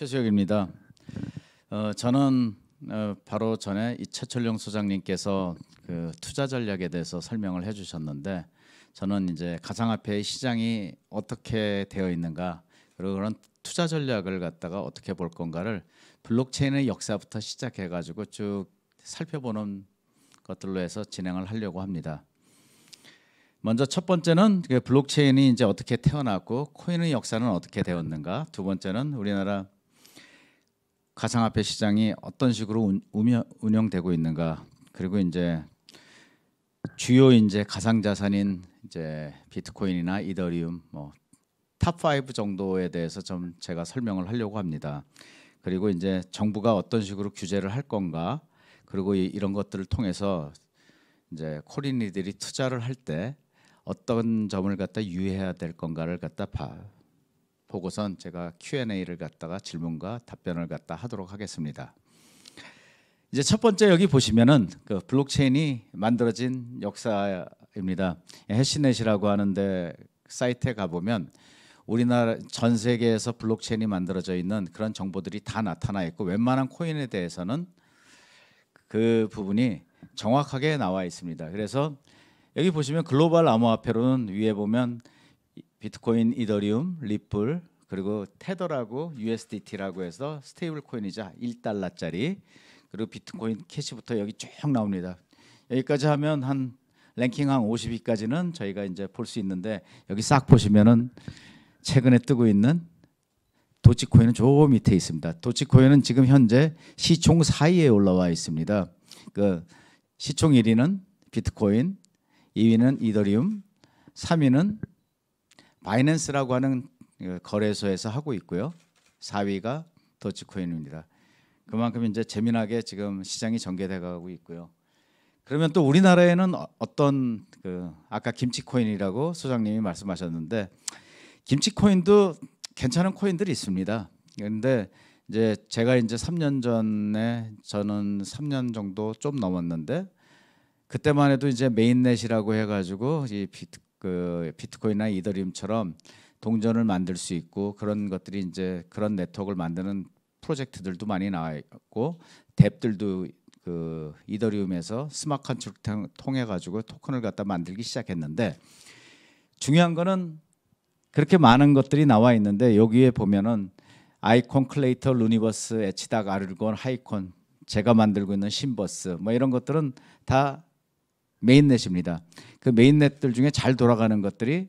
최수혁입니다. 어, 저는 어, 바로 전에 이 최철룡 소장님께서 그 투자 전략에 대해서 설명을 해주셨는데 저는 이제 가상화폐 시장이 어떻게 되어 있는가 그리고 그런 투자 전략을 갖다가 어떻게 볼 건가를 블록체인의 역사부터 시작해 가지고 쭉 살펴보는 것들로 해서 진행을 하려고 합니다. 먼저 첫 번째는 그 블록체인이 이제 어떻게 태어났고 코인의 역사는 어떻게 되었는가. 두 번째는 우리나라 가상화폐 시장이 어떤 식으로 운영되고 있는가 그리고 이제 주요 이제 가상 자산인 이제 비트코인이나 이더리움 뭐 탑 5 정도에 대해서 좀 제가 설명을 하려고 합니다. 그리고 이제 정부가 어떤 식으로 규제를 할 건가 그리고 이, 이런 것들을 통해서 이제 코린이들이 투자를 할 때 어떤 점을 갖다 유의해야 될 건가를 갖다 봐, 보고선 제가 Q&A를 갖다가 질문과 답변을 갖다 하도록 하겠습니다. 이제 첫 번째 여기 보시면은 그 블록체인이 만들어진 역사입니다. 해시넷이라고 하는데 사이트에 가보면 우리나라 전 세계에서 블록체인이 만들어져 있는 그런 정보들이 다 나타나 있고 웬만한 코인에 대해서는 그 부분이 정확하게 나와 있습니다. 그래서 여기 보시면 글로벌 암호화폐로는 위에 보면 비트코인, 이더리움, 리플 그리고 테더라고 USDT라고 해서 스테이블 코인이자 1달러짜리 그리고 비트코인 캐시부터 여기 쭉 나옵니다. 여기까지 하면 한 랭킹 한 50위까지는 저희가 이제 볼 수 있는데 여기 싹 보시면은 최근에 뜨고 있는 도치코인은 저 밑에 있습니다. 도치코인은 지금 현재 시총 4위에 올라와 있습니다. 그 시총 1위는 비트코인, 2위는 이더리움, 3위는 바이낸스라고 하는 그 거래소에서 하고 있고요. 4위가 도치코인입니다. 그만큼 이제 재미나게 지금 시장이 전개돼 가고 있고요. 그러면 또 우리나라에는 어, 어떤 그 아까 김치 코인이라고 소장님이 말씀하셨는데 김치 코인도 괜찮은 코인들이 있습니다. 그런데 이제 제가 이제 3년 전에 저는 3년 정도 좀 넘었는데 그때만 해도 이제 메인넷이라고 해가지고 이 비트 그 비트코인이나 이더리움처럼 동전을 만들 수 있고 그런 것들이 이제 그런 네트워크를 만드는 프로젝트들도 많이 나와 있고 뎁들도 그 이더리움에서 스마트 컨트랙트 통해 가지고 토큰을 갖다 만들기 시작했는데 중요한 거는 그렇게 많은 것들이 나와 있는데 여기에 보면은 아이콘 클레이터 루니버스 에치닥 아르곤 하이콘 제가 만들고 있는 심버스 뭐 이런 것들은 다 메인넷입니다. 그 메인넷들 중에 잘 돌아가는 것들이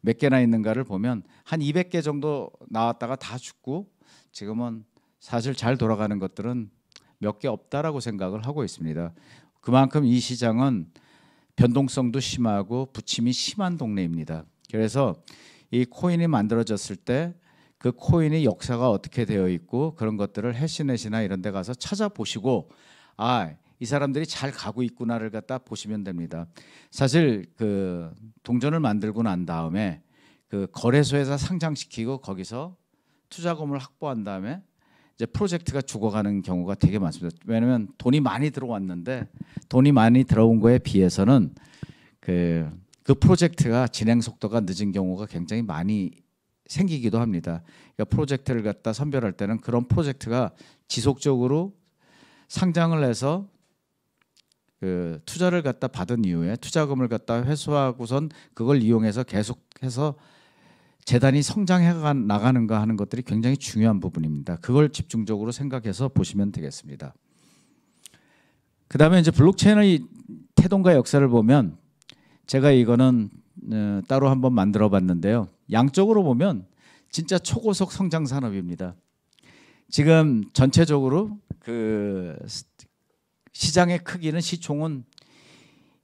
몇 개나 있는가를 보면 한 200개 정도 나왔다가 다 죽고 지금은 사실 잘 돌아가는 것들은 몇 개 없다라고 생각을 하고 있습니다. 그만큼 이 시장은 변동성도 심하고 부침이 심한 동네입니다. 그래서 이 코인이 만들어졌을 때 그 코인의 역사가 어떻게 되어 있고 그런 것들을 해시넷이나 이런 데 가서 찾아보시고 아이 사람들이 잘 가고 있구나를 갖다 보시면 됩니다. 사실 그 동전을 만들고 난 다음에 그 거래소에서 상장시키고 거기서 투자금을 확보한 다음에 이제 프로젝트가 죽어가는 경우가 되게 많습니다. 왜냐하면 돈이 많이 들어왔는데 돈이 많이 들어온 거에 비해서는 그, 그 프로젝트가 진행 속도가 늦은 경우가 굉장히 많이 생기기도 합니다. 그러니까 프로젝트를 갖다 선별할 때는 그런 프로젝트가 지속적으로 상장을 해서 그 투자를 갖다 받은 이후에 투자금을 갖다 회수하고선 그걸 이용해서 계속해서 재단이 성장해 나가는가 하는 것들이 굉장히 중요한 부분입니다. 그걸 집중적으로 생각해서 보시면 되겠습니다. 그 다음에 이제 블록체인의 태동과 역사를 보면 제가 이거는 어, 따로 한번 만들어 봤는데요. 양쪽으로 보면 진짜 초고속 성장 산업입니다. 지금 전체적으로 그 시장의 크기는 시총은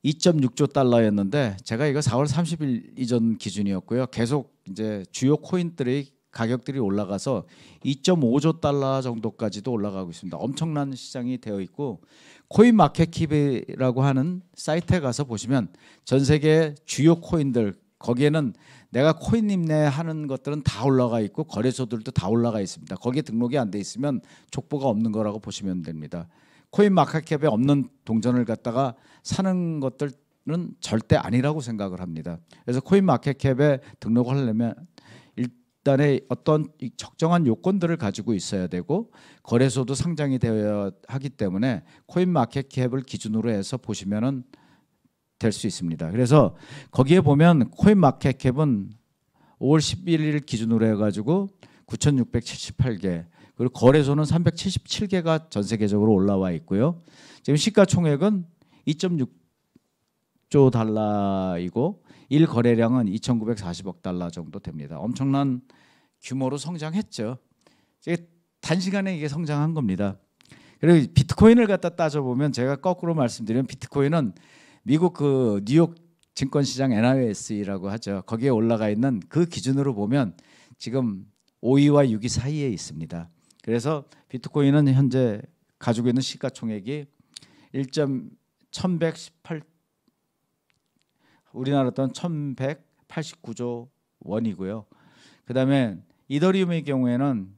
2.6조 달러였는데 제가 이거 4월 30일 이전 기준이었고요. 계속 이제 주요 코인들의 가격들이 올라가서 2.5조 달러 정도까지도 올라가고 있습니다. 엄청난 시장이 되어 있고 코인 마켓킵이라고 하는 사이트에 가서 보시면 전 세계 주요 코인들 거기에는 내가 코인 임내 하는 것들은 다 올라가 있고 거래소들도 다 올라가 있습니다. 거기에 등록이 안 돼 있으면 족보가 없는 거라고 보시면 됩니다. 코인 마켓캡에 없는 동전을 갖다가 사는 것들은 절대 아니라고 생각을 합니다. 그래서 코인 마켓캡에 등록을 하려면 일단의 어떤 적정한 요건들을 가지고 있어야 되고 거래소도 상장이 되어야 하기 때문에 코인 마켓캡을 기준으로 해서 보시면은 될 수 있습니다. 그래서 거기에 보면 코인 마켓캡은 5월 11일 기준으로 해가지고 9,678개 그리고 거래소는 377개가 전 세계적으로 올라와 있고요. 지금 시가총액은 2.6조 달러이고 일 거래량은 2,940억 달러 정도 됩니다. 엄청난 규모로 성장했죠. 단시간에 이게 성장한 겁니다. 그리고 비트코인을 갖다 따져보면 제가 거꾸로 말씀드리면 비트코인은 미국 그 뉴욕 증권시장 NIS라고 하죠. 거기에 올라가 있는 그 기준으로 보면 지금 5위와 6위 사이에 있습니다. 그래서 비트코인은 현재 가지고 있는 시가총액이 1.1118 우리나라 돈 1189조 원이고요. 그다음에 이더리움의 경우에는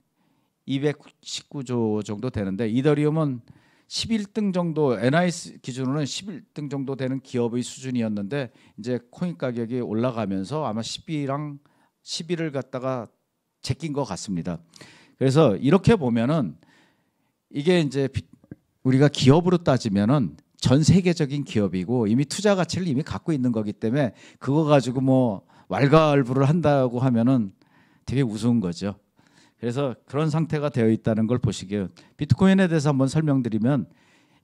219조 정도 되는데 이더리움은 11등 정도 NIS 기준으로는 11등 정도 되는 기업의 수준이었는데 이제 코인 가격이 올라가면서 아마 10이랑 11을 갖다가 제낀 것 같습니다. 그래서 이렇게 보면은 이게 이제 우리가 기업으로 따지면은 전 세계적인 기업이고 이미 투자 가치를 이미 갖고 있는 거기 때문에 그거 가지고 뭐 왈가왈부를 한다고 하면은 되게 우스운 거죠. 그래서 그런 상태가 되어 있다는 걸 보시게요. 비트코인에 대해서 한번 설명드리면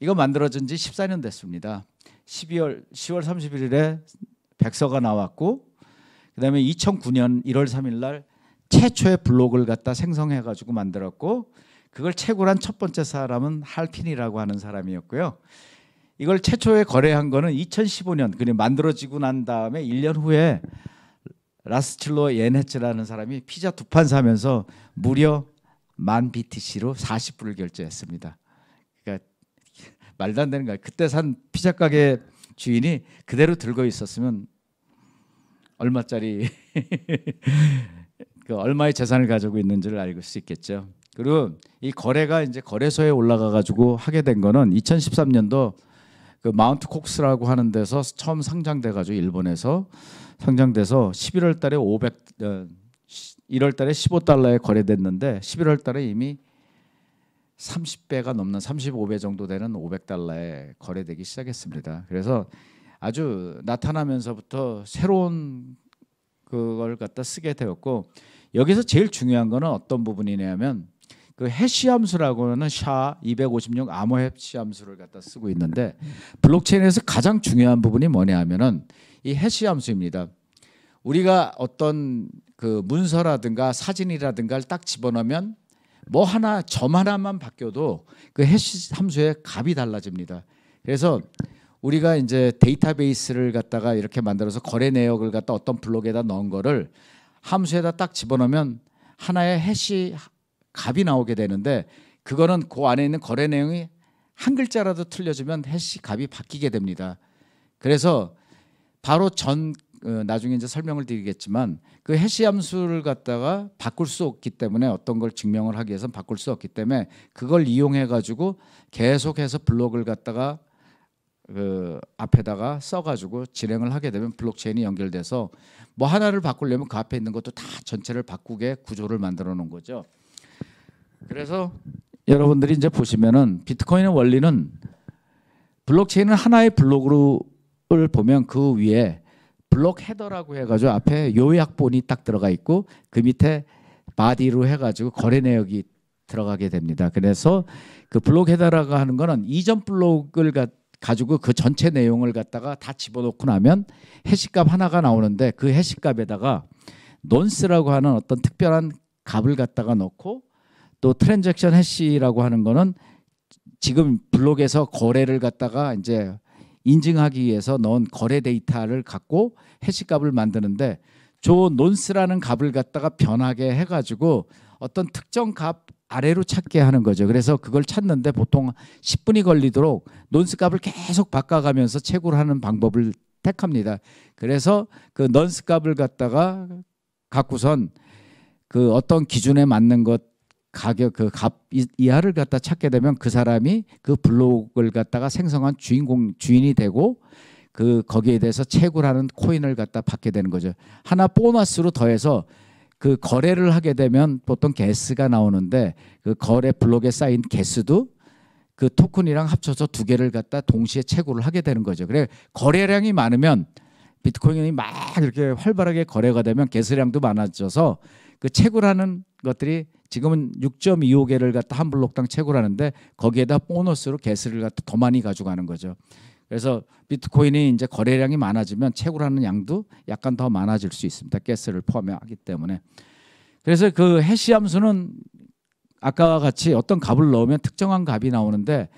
이거 만들어진 지 14년 됐습니다. 12월 10월 31일에 백서가 나왔고 그다음에 2009년 1월 3일 날 최초의 블록을 갖다 생성해 가지고 만들었고 그걸 채굴한 첫 번째 사람은 할핀이라고 하는 사람이었고요. 이걸 최초에 거래한 거는 2015년 그냥 만들어지고 난 다음에 1년 후에 라스칠로 예네츠라는 사람이 피자 두 판 사면서 무려 만 BTC로 40불을 결제했습니다. 그러니까 말도 안 되는 거야. 그때 산 피자 가게 주인이 그대로 들고 있었으면 얼마짜리 그 얼마의 재산을 가지고 있는지를 알 수 있겠죠. 그리고 이 거래가 이제 거래소에 올라가 가지고 하게 된 거는 2013년도 그 마운트 콕스라고 하는 데서 처음 상장돼 가지고 일본에서 상장돼서 11월 달에 500 1월 어, 달에 15달러에 거래됐는데 11월 달에 이미 30배가 넘는 35배 정도 되는 500달러에 거래되기 시작했습니다. 그래서 아주 나타나면서부터 새로운 그걸 갖다 쓰게 되었고 여기서 제일 중요한 거는 어떤 부분이냐면 그 해시함수라고 하는 샤256 암호 해시함수를 갖다 쓰고 있는데 블록체인에서 가장 중요한 부분이 뭐냐 하면은 이 해시함수입니다. 우리가 어떤 그 문서라든가 사진이라든가를 딱 집어넣으면 뭐 하나 점 하나만 바뀌어도 그 해시 함수의 값이 달라집니다. 그래서 우리가 이제 데이터베이스를 갖다가 이렇게 만들어서 거래 내역을 갖다 어떤 블록에다 넣은 거를 함수에다 딱 집어넣으면 하나의 해시 값이 나오게 되는데 그거는 그 안에 있는 거래 내용이 한 글자라도 틀려지면 해시 값이 바뀌게 됩니다. 그래서 바로 전 어, 나중에 이제 설명을 드리겠지만 그 해시 함수를 갖다가 바꿀 수 없기 때문에 어떤 걸 증명을 하기 위해선 바꿀 수 없기 때문에 그걸 이용해 가지고 계속해서 블록을 갖다가 그 앞에다가 써가지고 진행을 하게 되면 블록체인이 연결돼서 뭐 하나를 바꾸려면 그 앞에 있는 것도 다 전체를 바꾸게 구조를 만들어 놓은 거죠. 그래서 여러분들이 이제 보시면은 비트코인의 원리는 블록체인은 하나의 블록으를 보면 그 위에 블록 헤더라고 해가지고 앞에 요약본이 딱 들어가 있고 그 밑에 바디로 해가지고 거래 내역이 들어가게 됩니다. 그래서 그 블록 헤더라고 하는 거는 이전 블록을 갖 가지고 그 전체 내용을 갖다가 다 집어넣고 나면 해시값 하나가 나오는데 그 해시값에다가 논스라고 하는 어떤 특별한 값을 갖다가 넣고 또 트랜잭션 해시라고 하는 거는 지금 블록에서 거래를 갖다가 이제 인증하기 위해서 넣은 거래 데이터를 갖고 해시값을 만드는데 조 논스라는 값을 갖다가 변하게 해가지고 어떤 특정 값 아래로 찾게 하는 거죠. 그래서 그걸 찾는데 보통 10분이 걸리도록 논스 값을 계속 바꿔가면서 채굴 하는 방법을 택합니다. 그래서 그논스 값을 갖다가 갖고선 그 어떤 기준에 맞는 것 가격 그 값 이하를 갖다 찾게 되면 그 사람이 그 블록을 갖다가 생성한 주인공 주인이 되고 그 거기에 대해서 채굴하는 코인을 갖다 받게 되는 거죠. 하나 보너스로 더해서 그 거래를 하게 되면 보통 개수가 나오는데 그 거래 블록에 쌓인 개수도 그 토큰이랑 합쳐서 두 개를 갖다 동시에 채굴을 하게 되는 거죠. 그래 거래량이 많으면 비트코인이 막 이렇게 활발하게 거래가 되면 개수량도 많아져서 그 채굴하는 것들이 지금은 6.25개를 갖다 한 블록당 채굴하는데 거기에다 보너스로 개수를 갖다 더 많이 가져가는 거죠. 그래서 비트코인이 이제 거래량이 많아지면 채굴하는 양도 약간 더 많아질 수 있습니다. 가스를 포함하기 때문에. 그래서 그 해시 함수는 아까와 같이 어떤 값을 넣으면 특정한 값이 나오는데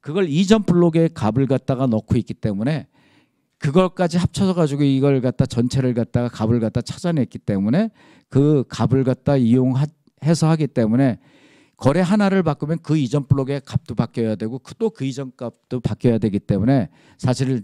그걸 이전 블록에 값을 갖다가 넣고 있기 때문에 그걸까지 합쳐서 가지고 이걸 갖다 전체를 갖다가 값을 갖다 찾아냈기 때문에 그 값을 갖다 이용해서 하기 때문에 거래 하나를 바꾸면 그 이전 블록의 값도 바뀌어야 되고 또그 그 이전 값도 바뀌어야 되기 때문에 사실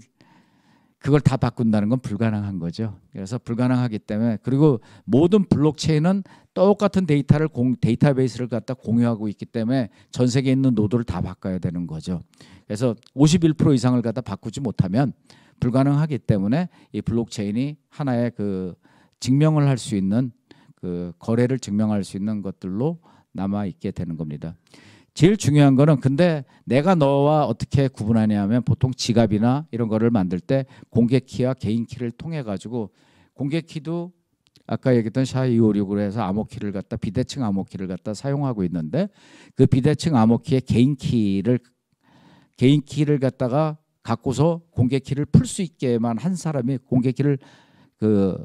그걸 다 바꾼다는 건 불가능한 거죠. 그래서 불가능하기 때문에 그리고 모든 블록체인은 똑같은 데이터를 공, 데이터베이스를 갖다 공유하고 있기 때문에 전 세계에 있는 노드를 다 바꿔야 되는 거죠. 그래서 51% 이상을 갖다 바꾸지 못하면 불가능하기 때문에 이 블록체인이 하나의 그 증명을 할 수 있는 그 거래를 증명할 수 있는 것들로 남아 있게 되는 겁니다. 제일 중요한 거는 근데 내가 너와 어떻게 구분하냐면 보통 지갑이나 이런 거를 만들 때 공개 키와 개인 키를 통해 가지고 공개 키도 아까 얘기했던 샤이오6으로 해서 암호키를 갖다 비대칭 암호키를 갖다 사용하고 있는데 그 비대칭 암호키의 개인 키를 개인 키를 갖다가 갖고서 공개 키를 풀 수 있게만 한 사람이 공개 키를 그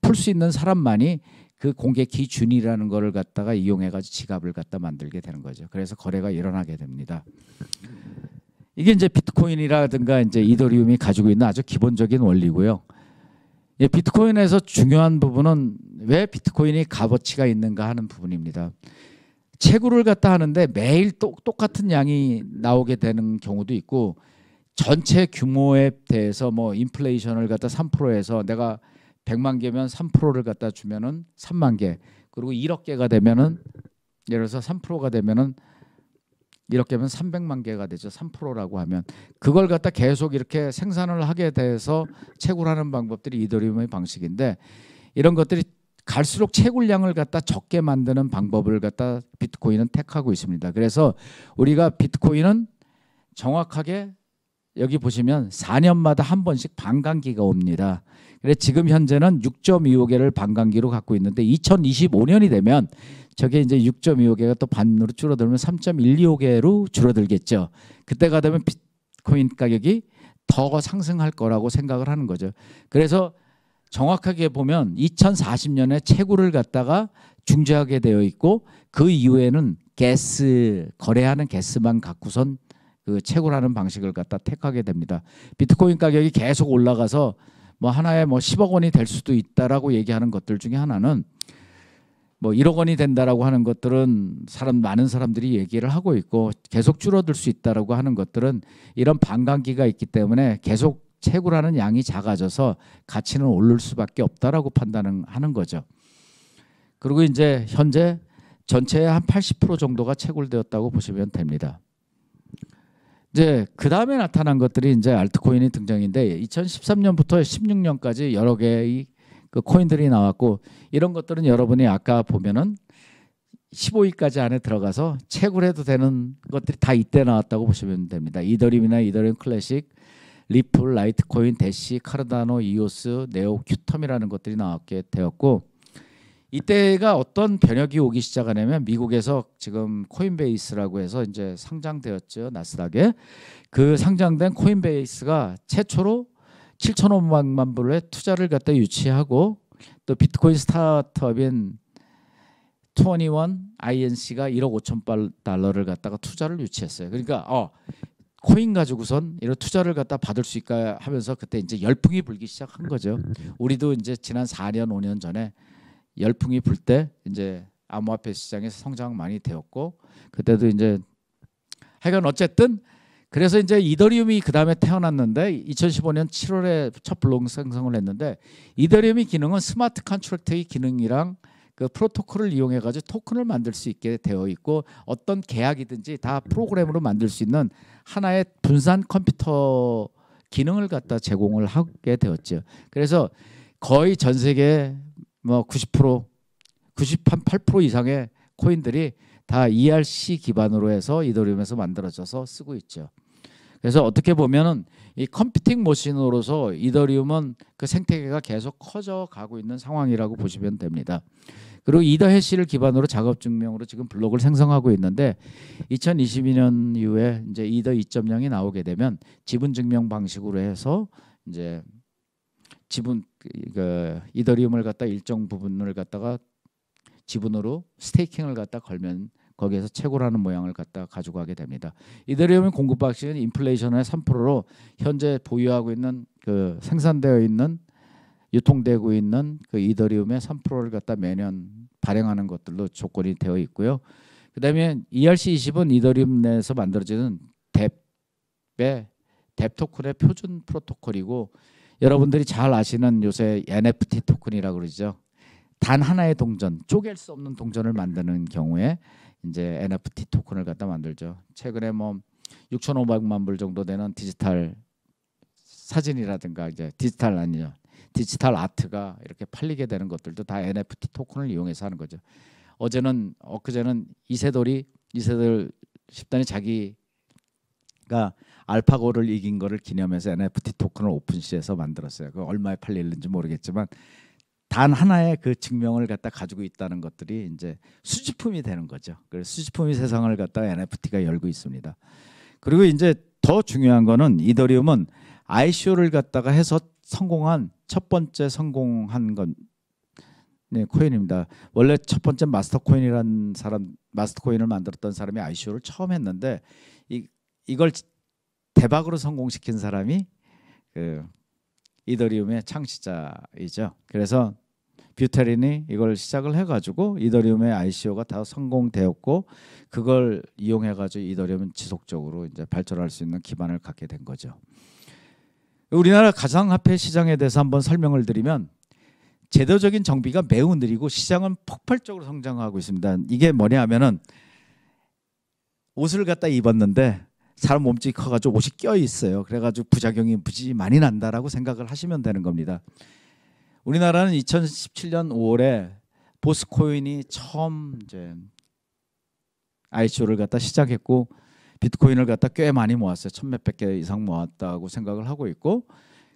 풀 수 있는 사람만이 그 공개 기준이라는 거를 갖다가 이용해 가지고 지갑을 갖다 만들게 되는 거죠. 그래서 거래가 일어나게 됩니다. 이게 이제 비트코인이라든가 이제 이더리움이 가지고 있는 아주 기본적인 원리고요. 예, 비트코인에서 중요한 부분은 왜 비트코인이 값어치가 있는가 하는 부분입니다. 채굴을 갖다 하는데 매일 또, 똑같은 양이 나오게 되는 경우도 있고 전체 규모에 대해서 뭐 인플레이션을 갖다 3%에서 내가 100만 개면 3%를 갖다 주면은 3만 개. 그리고 1억 개가 되면은 예를 들어서 3%가 되면은 이렇게 하면 300만 개가 되죠. 3%라고 하면 그걸 갖다 계속 이렇게 생산을 하게 돼서 채굴하는 방법들이 이더리움의 방식인데 이런 것들이 갈수록 채굴량을 갖다 적게 만드는 방법을 갖다 비트코인은 택하고 있습니다. 그래서 우리가 비트코인은 정확하게 여기 보시면 4년마다 한 번씩 반감기가 옵니다. 그래 지금 현재는 6.25개를 반감기로 갖고 있는데 2025년이 되면 저게 이제 6.25개가 또 반으로 줄어들면 3.125개로 줄어들겠죠. 그때가 되면 비트코인 가격이 더 상승할 거라고 생각을 하는 거죠. 그래서 정확하게 보면 2040년에 채굴을 갖다가 중재하게 되어 있고 그 이후에는 가스 거래하는 가스만 갖고선 그 채굴하는 방식을 갖다 택하게 됩니다. 비트코인 가격이 계속 올라가서 뭐 하나에 뭐 10억 원이 될 수도 있다라고 얘기하는 것들 중에 하나는 뭐 1억 원이 된다라고 하는 것들은 사람 많은 사람들이 얘기를 하고 있고 계속 줄어들 수 있다라고 하는 것들은 이런 반감기가 있기 때문에 계속 채굴하는 양이 작아져서 가치는 오를 수밖에 없다라고 판단하는 거죠. 그리고 이제 현재 전체의 한 80% 정도가 채굴되었다고 보시면 됩니다. 이제 그 다음에 나타난 것들이 이제 알트코인이 등장인데 2013년부터 16년까지 여러 개의 그 코인들이 나왔고 이런 것들은 여러분이 아까 보면은 15위까지 안에 들어가서 채굴 해도 되는 것들이 다 이때 나왔다고 보시면 됩니다. 이더림이나이더림 클래식, 리플, 라이트코인, 대시, 카르다노, 이오스, 네오, 큐텀이라는 것들이 나왔게 되었고 이때가 어떤 변혁이 오기 시작하냐면 미국에서 지금 코인베이스라고 해서 이제 상장되었죠 나스닥에 그 상장된 코인베이스가 최초로 7천오백만 불의 투자를 갖다 유치하고 또 비트코인 스타트업인 21INC가 1억 5천 달러를 갖다가 투자를 유치했어요. 그러니까 어 코인 가지고선 이런 투자를 갖다 받을 수 있까 하면서 그때 이제 열풍이 불기 시작한 거죠. 우리도 이제 지난 4년 5년 전에 열풍이 불 때 이제 암호화폐 시장에서 성장 많이 되었고 그때도 이제 하여간 어쨌든 그래서 이제 이더리움이 그 다음에 태어났는데 2015년 7월에 첫 블록 생성을 했는데 이더리움의 기능은 스마트 컨트랙트의 기능이랑 그 프로토콜을 이용해 가지고 토큰을 만들 수 있게 되어 있고 어떤 계약이든지 다 프로그램으로 만들 수 있는 하나의 분산 컴퓨터 기능을 갖다 제공을 하게 되었죠. 그래서 거의 전 세계 뭐90% 98% 이상의 코인들이 다 ERC 기반으로 해서 이더리움에서 만들어져서 쓰고 있죠. 그래서 어떻게 보면은 이 컴퓨팅 머신으로서 이더리움은 그 생태계가 계속 커져 가고 있는 상황이라고 보시면 됩니다. 그리고 이더 해시를 기반으로 작업 증명으로 지금 블록을 생성하고 있는데 2022년 이후에 이제 이더 2.0이 나오게 되면 지분 증명 방식으로 해서 이제 지분 그, 그 이더리움을 갖다 일정 부분을 갖다가 지분으로 스테이킹을 갖다 걸면 거기에서 채굴하는 모양을 갖다 가져가게 됩니다. 이더리움의 공급 방식은 인플레이션의 3%로 현재 보유하고 있는 그 생산되어 있는 유통되고 있는 그 이더리움의 3%를 갖다 매년 발행하는 것들로 조건이 되어 있고요. 그다음에 ERC20은 이더리움 내에서 만들어지는 뎁의 뎁 토큰의 표준 프로토콜이고 여러분들이 잘 아시는 요새 NFT 토큰이라고 그러죠. 단 하나의 동전, 쪼갤 수 없는 동전을 만드는 경우에 이제 NFT 토큰을 갖다 만들죠. 최근에 뭐 6,500만 불 정도 되는 디지털 사진이라든가 이제 디지털 아니죠. 디지털 아트가 이렇게 팔리게 되는 것들도 다 NFT 토큰을 이용해서 하는 거죠. 어제는 엊그제는 이세돌이 이세돌 십단이 자기가 알파고를 이긴 거를 기념해서 NFT 토큰을 오픈시에서 만들었어요. 그 얼마에 팔릴는지 모르겠지만 단 하나의 그 증명을 갖다 가지고 있다는 것들이 이제 수집품이 되는 거죠. 그래서 수집품이 세상을 갖다 NFT가 열고 있습니다. 그리고 이제 더 중요한 거는 이더리움은 ICO를 갖다가 해서 성공한 첫 번째 성공한 건 네, 코인입니다. 원래 첫 번째 마스터 코인이란 사람 마스터 코인을 만들었던 사람이 ICO를 처음 했는데 이 이걸 대박으로 성공시킨 사람이 그 이더리움의 창시자이죠. 그래서 뷰테린이 이걸 시작을 해가지고 이더리움의 ICO가 다 성공되었고 그걸 이용해가지고 이더리움은 지속적으로 이제 발전할 수 있는 기반을 갖게 된 거죠. 우리나라 가상화폐 시장에 대해서 한번 설명을 드리면 제도적인 정비가 매우 느리고 시장은 폭발적으로 성장하고 있습니다. 이게 뭐냐 하면은 옷을 갖다 입었는데 사람 몸집이 커가지고 옷이 껴 있어요. 그래가지고 부작용이 무지 많이 난다라고 생각을 하시면 되는 겁니다. 우리나라는 2017년 5월에 보스코인이 처음 이제 ICO를 갖다 시작했고 비트코인을 갖다 꽤 많이 모았어요. 천몇백 개 이상 모았다고 생각을 하고 있고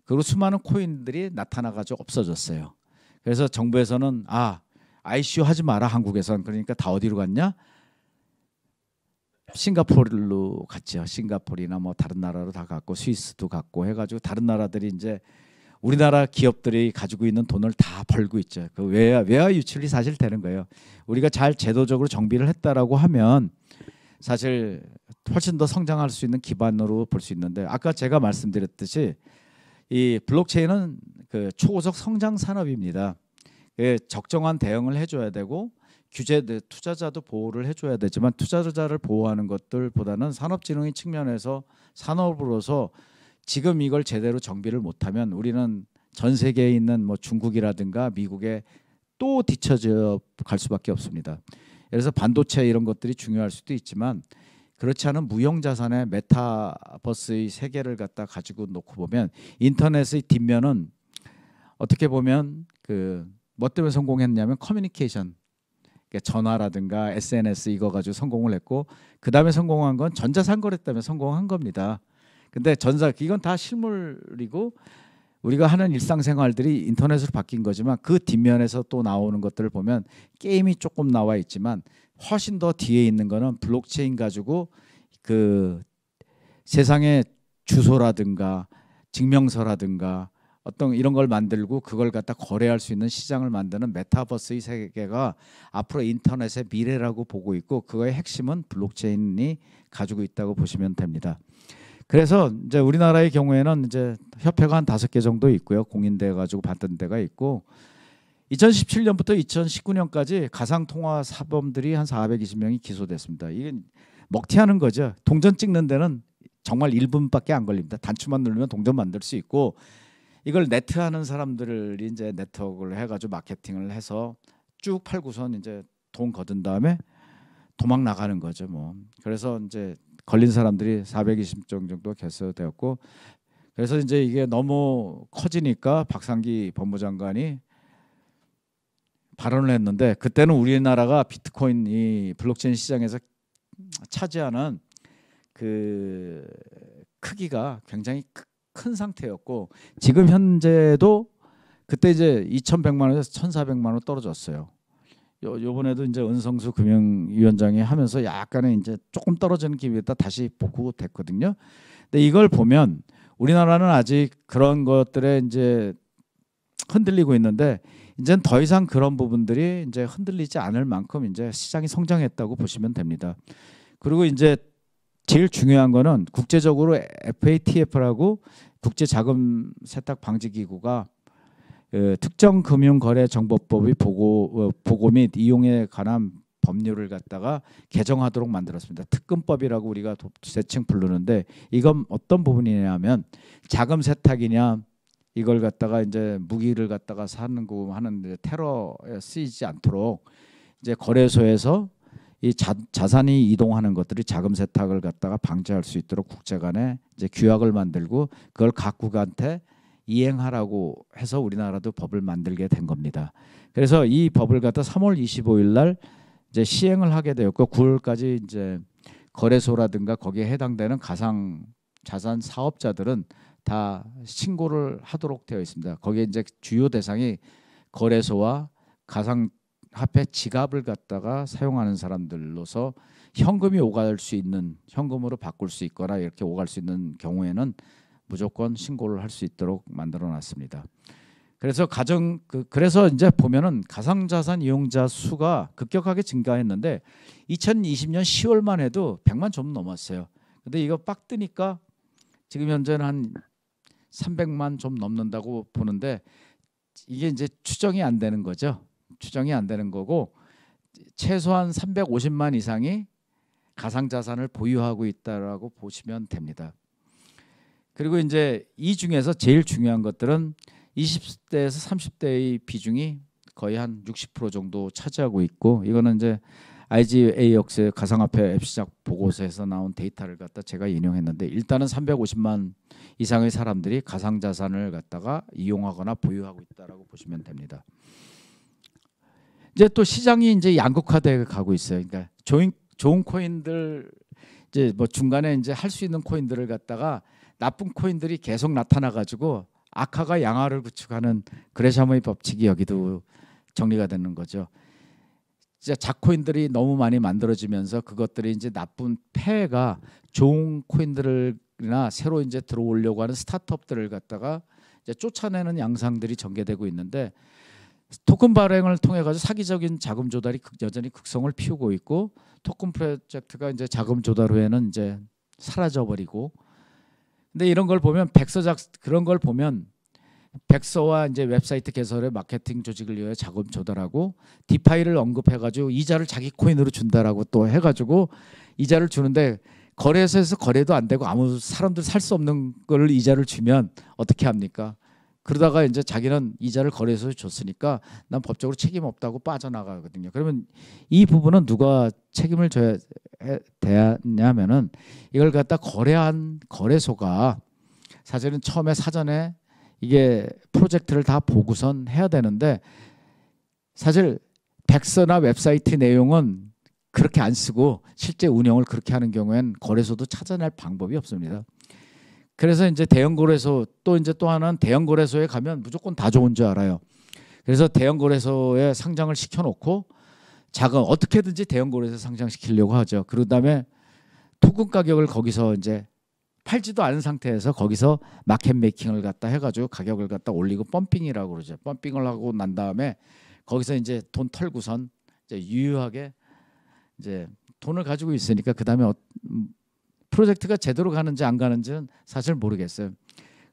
그리고 수많은 코인들이 나타나가지고 없어졌어요. 그래서 정부에서는 아 ICO 하지 마라 한국에선 그러니까 다 어디로 갔냐? 싱가포르로 갔죠. 싱가포르나 뭐 다른 나라로 다 갔고 스위스도 갔고 해가지고 다른 나라들이 이제 우리나라 기업들이 가지고 있는 돈을 다 벌고 있죠. 그 외화 외화 유출이 사실 되는 거예요. 우리가 잘 제도적으로 정비를 했다라고 하면 사실 훨씬 더 성장할 수 있는 기반으로 볼 수 있는데 아까 제가 말씀드렸듯이 이 블록체인은 그 초고속 성장 산업입니다. 그 적정한 대응을 해줘야 되고 규제 네, 투자자도 보호를 해줘야 되지만 투자자를 보호하는 것들보다는 산업진흥의 측면에서 산업으로서 지금 이걸 제대로 정비를 못하면 우리는 전 세계에 있는 뭐 중국이라든가 미국에 또 뒤처져 갈 수밖에 없습니다. 그래서 반도체 이런 것들이 중요할 수도 있지만 그렇지 않은 무형 자산의 메타버스의 세계를 갖다 가지고 놓고 보면 인터넷의 뒷면은 어떻게 보면 그 뭐 때문에 성공했냐면 커뮤니케이션 전화라든가 SNS 이거 가지고 성공을 했고 그 다음에 성공한 건 전자상거래 때문에 성공한 겁니다. 근데 전자 이건 다 실물이고 우리가 하는 일상생활들이 인터넷으로 바뀐 거지만 그 뒷면에서 또 나오는 것들을 보면 게임이 조금 나와 있지만 훨씬 더 뒤에 있는 거는 블록체인 가지고 그 세상의 주소라든가 증명서라든가 어떤 이런 걸 만들고 그걸 갖다 거래할 수 있는 시장을 만드는 메타버스의 세계가 앞으로 인터넷의 미래라고 보고 있고 그거의 핵심은 블록체인이 가지고 있다고 보시면 됩니다. 그래서 이제 우리나라의 경우에는 이제 협회가 한 다섯 개 정도 있고요. 공인돼 가지고 받던 데가 있고 2017년부터 2019년까지 가상통화 사범들이 한 420명이 기소됐습니다. 이건 먹튀하는 거죠. 동전 찍는 데는 정말 1분밖에 안 걸립니다. 단추만 누르면 동전 만들 수 있고 이걸 네트 하는 사람들이 이제 네트워크를 해가지고 마케팅을 해서 쭉 팔고선 이제 돈 거둔 다음에 도망 나가는 거죠 뭐 그래서 이제 걸린 사람들이 420정 정도 개수되었고 그래서 이제 이게 너무 커지니까 박상기 법무장관이 발언을 했는데 그때는 우리나라가 비트코인 이 블록체인 시장에서 차지하는 그 크기가 굉장히 크, 큰 상태였고 지금 현재도 그때 이제 2,100만 원에서 1,400만 원 떨어졌어요. 요 요번에도 이제 은성수 금융위원장이 하면서 약간의 이제 조금 떨어지는 기미였다 다시 복구됐거든요. 근데 이걸 보면 우리나라는 아직 그런 것들에 이제 흔들리고 있는데 이제더 이상 그런 부분들이 이제 흔들리지 않을 만큼 이제 시장이 성장했다고 보시면 됩니다. 그리고 이제 제일 중요한 거는 국제적으로 FATF라고 국제 자금 세탁 방지 기구가 어, 특정 금융 거래 정보법의 보고 어, 보고 및 이용에 관한 법률을 갖다가 개정하도록 만들었습니다. 특금법이라고 우리가 대칭 부르는데 이건 어떤 부분이냐면 자금 세탁이냐 이걸 갖다가 이제 무기를 갖다가 사는 거 하는데 테러에 쓰이지 않도록 이제 거래소에서 이 자, 자산이 이동하는 것들이 자금 세탁을 갖다가 방지할 수 있도록 국제 간에 이제 규약을 만들고 그걸 각국한테 이행하라고 해서 우리나라도 법을 만들게 된 겁니다. 그래서 이 법을 갖다 3월 25일 날 이제 시행을 하게 되었고 9월까지 이제 거래소라든가 거기에 해당되는 가상 자산 사업자들은 다 신고를 하도록 되어 있습니다. 거기에 이제 주요 대상이 거래소와 가상 화폐 지갑을 갖다가 사용하는 사람들로서 현금이 오갈 수 있는 현금으로 바꿀 수 있거나 이렇게 오갈 수 있는 경우에는 무조건 신고를 할 수 있도록 만들어 놨습니다. 그래서 가정 그, 그래서 이제 보면은 가상자산 이용자 수가 급격하게 증가했는데 2020년 10월만 해도 100만 좀 넘었어요. 근데 이거 빡 뜨니까 지금 현재는 한 300만 좀 넘는다고 보는데 이게 이제 추정이 안 되는 거죠. 추정이 안 되는 거고 최소한 350만 이상이 가상 자산을 보유하고 있다라고 보시면 됩니다. 그리고 이제 이 중에서 제일 중요한 것들은 20대에서 30대의 비중이 거의 한 60% 정도 차지하고 있고 이거는 이제 IGA 역세 가상화폐 앱 시작 보고서에서 나온 데이터를 갖다 제가 인용했는데 일단은 350만 이상의 사람들이 가상 자산을 갖다가 이용하거나 보유하고 있다라고 보시면 됩니다. 이제 또 시장이 이제 양극화되어 가고 있어요. 그러니까 좋은 코인들 이제 뭐 중간에 이제 할 수 있는 코인들을 갖다가 나쁜 코인들이 계속 나타나 가지고 악화가 양화를 구축하는 그레샤모의 법칙이 여기도 정리가 되는 거죠. 진짜 작코인들이 너무 많이 만들어지면서 그것들이 이제 나쁜 폐가 좋은 코인들이나 새로 이제 들어오려고 하는 스타트업들을 갖다가 이제 쫓아내는 양상들이 전개되고 있는데 토큰 발행을 통해 가지고 사기적인 자금 조달이 여전히 극성을 피우고 있고 토큰 프로젝트가 이제 자금 조달 후에는 이제 사라져 버리고 근데 이런 걸 보면 백서 작 그런 걸 보면 백서와 이제 웹사이트 개설에 마케팅 조직을 위해 자금 조달하고 디파이를 언급해 가지고 이자를 자기 코인으로 준다라고 또 해 가지고 이자를 주는데 거래소에서 거래도 안 되고 아무 사람들 살 수 없는 걸 이자를 주면 어떻게 합니까? 그러다가 이제 자기는 이자를 거래소에 줬으니까 난 법적으로 책임 없다고 빠져나가거든요. 그러면 이 부분은 누가 책임을 져야 되냐면은 이걸 갖다 거래한 거래소가 사실은 처음에 사전에 이게 프로젝트를 다 보고선 해야 되는데 사실 백서나 웹사이트 내용은 그렇게 안 쓰고 실제 운영을 그렇게 하는 경우엔 거래소도 찾아낼 방법이 없습니다. 그래서 이제 대형 거래소 또 이제 또 하나는 대형 거래소에 가면 무조건 다 좋은 줄 알아요. 그래서 대형 거래소에 상장을 시켜놓고 자금 어떻게든지 대형 거래소 상장시키려고 하죠. 그런 다음에 토큰 가격을 거기서 이제 팔지도 않은 상태에서 거기서 마켓 메이킹을 갖다 해가지고 가격을 갖다 올리고 펌핑이라고 그러죠. 펌핑을 하고 난 다음에 거기서 이제 돈 털고선 이제 유효하게 이제 돈을 가지고 있으니까 그 다음에 어, 음, 프로젝트가 제대로 가는지 안 가는지는 사실 모르겠어요.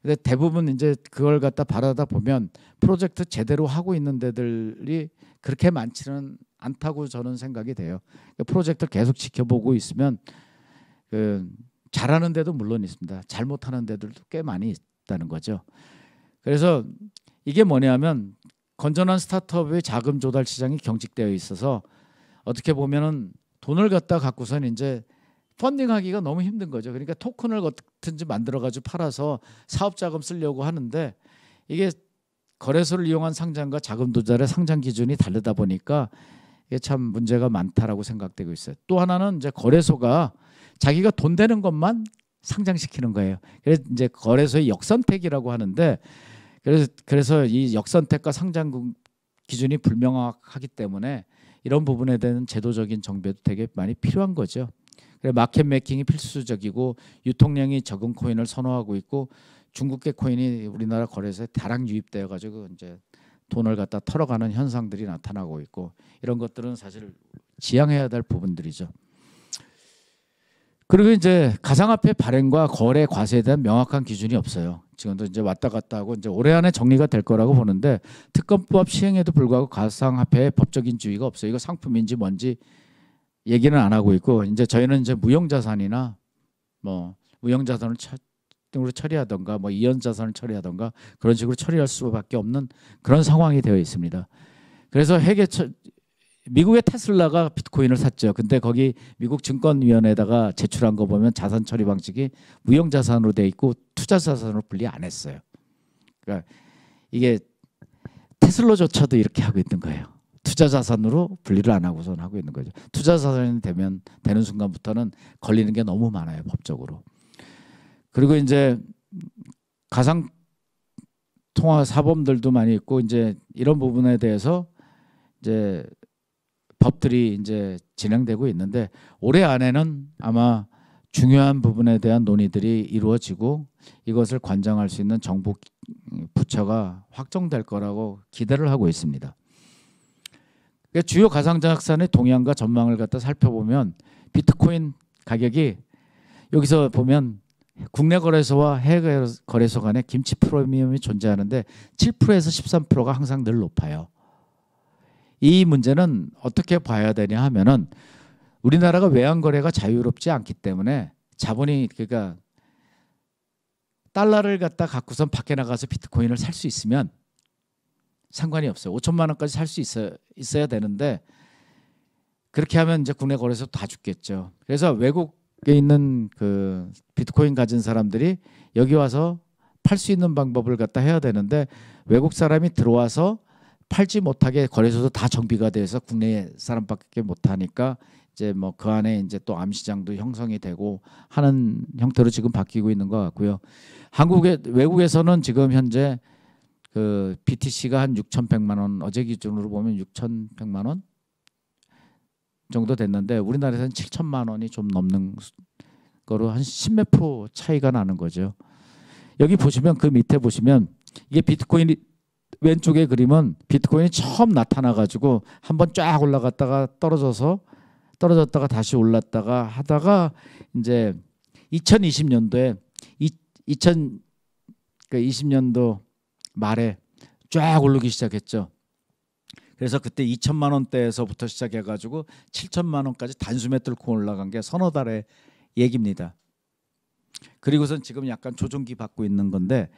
근데 대부분 이제 그걸 갖다 바라다 보면 프로젝트 제대로 하고 있는 데들이 그렇게 많지는 않다고 저는 생각이 돼요. 그러니까 프로젝트 계속 지켜보고 있으면 그 잘하는 데도 물론 있습니다. 잘못하는 데들도 꽤 많이 있다는 거죠. 그래서 이게 뭐냐면 건전한 스타트업의 자금 조달 시장이 경직되어 있어서 어떻게 보면은 돈을 갖다 갖고선 이제 펀딩하기가 너무 힘든 거죠. 그러니까 토큰을 어떻든지 만들어가지고 팔아서 사업 자금 쓰려고 하는데 이게 거래소를 이용한 상장과 자금 조달의 상장 기준이 다르다 보니까 이게 참 문제가 많다라고 생각되고 있어요. 또 하나는 이제 거래소가 자기가 돈 되는 것만 상장시키는 거예요. 그래서 이제 거래소의 역선택이라고 하는데 그래서 그래서 이 역선택과 상장 기준이 불명확하기 때문에 이런 부분에 대한 제도적인 정비도 되게 많이 필요한 거죠. 그래 마켓 메이킹이 필수적이고 유통량이 적은 코인을 선호하고 있고 중국계 코인이 우리나라 거래소에 다량 유입되어 가지고 이제 돈을 갖다 털어가는 현상들이 나타나고 있고 이런 것들은 사실 지양해야 될 부분들이죠. 그리고 이제 가상화폐 발행과 거래 과세에 대한 명확한 기준이 없어요. 지금도 이제 왔다 갔다 하고 이제 올해 안에 정리가 될 거라고 보는데 특검법 시행에도 불구하고 가상화폐의 법적인 주의가 없어요. 이거 상품인지 뭔지 얘기는 안 하고 있고 이제 저희는 이제 무형자산이나 뭐 무형자산을 처, 등으로 처리하던가 뭐 이연자산을 처리하던가 그런 식으로 처리할 수밖에 없는 그런 상황이 되어 있습니다. 그래서 핵에 처, 미국의 테슬라가 비트코인을 샀죠. 근데 거기 미국 증권위원회에다가 제출한 거 보면 자산 처리 방식이 무형자산으로 돼 있고 투자자산으로 분리 안 했어요. 그러니까 이게 테슬라조차도 이렇게 하고 있는 거예요. 투자 자산으로 분리를 안 하고선 하고 있는 거죠. 투자 자산이 되면 되는 순간부터는 걸리는 게 너무 많아요, 법적으로. 그리고 이제 가상 통화 사범들도 많이 있고 이제 이런 부분에 대해서 이제 법들이 이제 진행되고 있는데 올해 안에는 아마 중요한 부분에 대한 논의들이 이루어지고 이것을 관장할 수 있는 정부 부처가 확정될 거라고 기대를 하고 있습니다. 그러니까 주요 가상자산의 동향과 전망을 갖다 살펴보면 비트코인 가격이 여기서 보면 국내 거래소와 해외 거래소 간에 김치 프리미엄이 존재하는데 7%에서 13%가 항상 늘 높아요. 이 문제는 어떻게 봐야 되냐 하면은 우리나라가 외환 거래가 자유롭지 않기 때문에 자본이 그러니까 달러를 갖다 갖고선 밖에 나가서 비트코인을 살 수 있으면 상관이 없어요. 5천만 원까지 살수 있어 야 되는데 그렇게 하면 이제 국내 거래소 다 죽겠죠. 그래서 외국에 있는 그 비트코인 가진 사람들이 여기 와서 팔 수 있는 방법을 갖다 해야 되는데 외국 사람이 들어와서 팔지 못하게 거래소도 다 정비가 돼서 국내 사람밖에 못 하니까 이제 뭐 그 안에 이제 또 암시장도 형성이 되고 하는 형태로 지금 바뀌고 있는 것 같고요. 한국에 외국에서는 지금 현재 그 BTC가 한 6,100만 원 어제 기준으로 보면 6,100만 원 정도 됐는데 우리나라에서는 7천만 원이 좀 넘는 거로 한 십몇 프로 차이가 나는 거죠. 여기 보시면 그 밑에 보시면 이게 비트코인이 왼쪽에 그림은 비트코인이 처음 나타나 가지고 한번 쫙 올라갔다가 떨어져서 떨어졌다가 다시 올랐다가 하다가 이제 2020년도에 2020년도 말에 쫙 오르기 시작했죠. 그래서 그때 2천만 원대에서부터 시작해 가지고 7천만 원까지 단숨에 뚫고 올라간 게 서너 달의 얘기입니다. 그리고선 지금 약간 조정기 받고 있는 건데